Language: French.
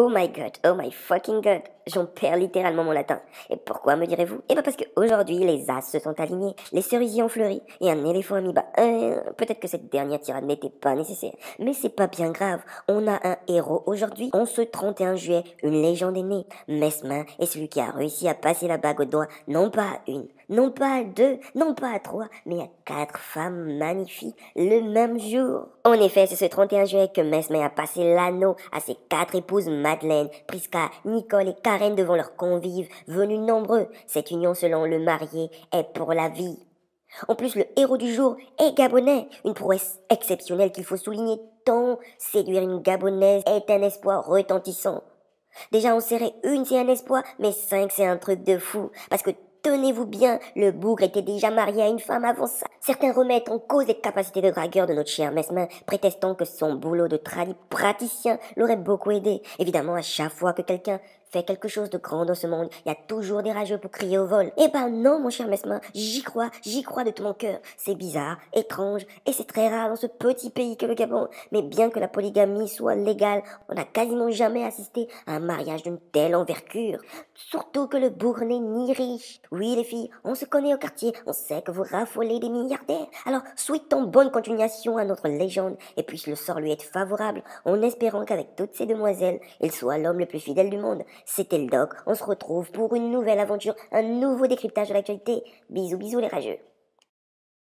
Oh my god, oh my fucking god, j'en perds littéralement mon latin. Et pourquoi me direz-vous Eh bien parce qu'aujourd'hui, les as se sont alignés, les cerisiers ont fleuri et un éléphant a mis bas. Peut-être que cette dernière tirade n'était pas nécessaire, mais c'est pas bien grave. On a un héros aujourd'hui. On ce 31 juillet, une légende est née. Mesmin est celui qui a réussi à passer la bague au doigt, non pas à une, non pas à deux, non pas à trois, mais à quatre femmes magnifiques le même jour. En effet, c'est ce 31 juillet que Mesmin a passé l'anneau à ses quatre épouses magnifiques Madeleine, Prisca, Nicole et Karen devant leurs convives, venus nombreux, cette union selon le marié est pour la vie. En plus, le héros du jour est gabonais, une prouesse exceptionnelle qu'il faut souligner tant séduire une gabonaise est un espoir retentissant. Déjà, on serait une, c'est un espoir, mais cinq, c'est un truc de fou, parce que Tenez-vous bien, le bougre était déjà marié à une femme avant ça. Certains remettent en cause les capacités de dragueur de notre cher Mesmin, prétestant que son boulot de tradipraticien praticien l'aurait beaucoup aidé. Évidemment, à chaque fois que quelqu'un fais quelque chose de grand dans ce monde, il y a toujours des rageux pour crier au vol. Eh ben non, mon cher Mesmin, j'y crois, j'y crois de tout mon cœur. C'est bizarre, étrange, et c'est très rare dans ce petit pays que le Gabon. Mais bien que la polygamie soit légale, on n'a quasiment jamais assisté à un mariage d'une telle envergure. Surtout que le bourg n'est ni riche. Oui, les filles, on se connaît au quartier, on sait que vous raffolez des milliardaires. Alors, souhaitons bonne continuation à notre légende, et puisse le sort lui être favorable, en espérant qu'avec toutes ces demoiselles, il soit l'homme le plus fidèle du monde, c'était le doc. On se retrouve pour une nouvelle aventure, un nouveau décryptage de l'actualité. Bisous, bisous les rageux.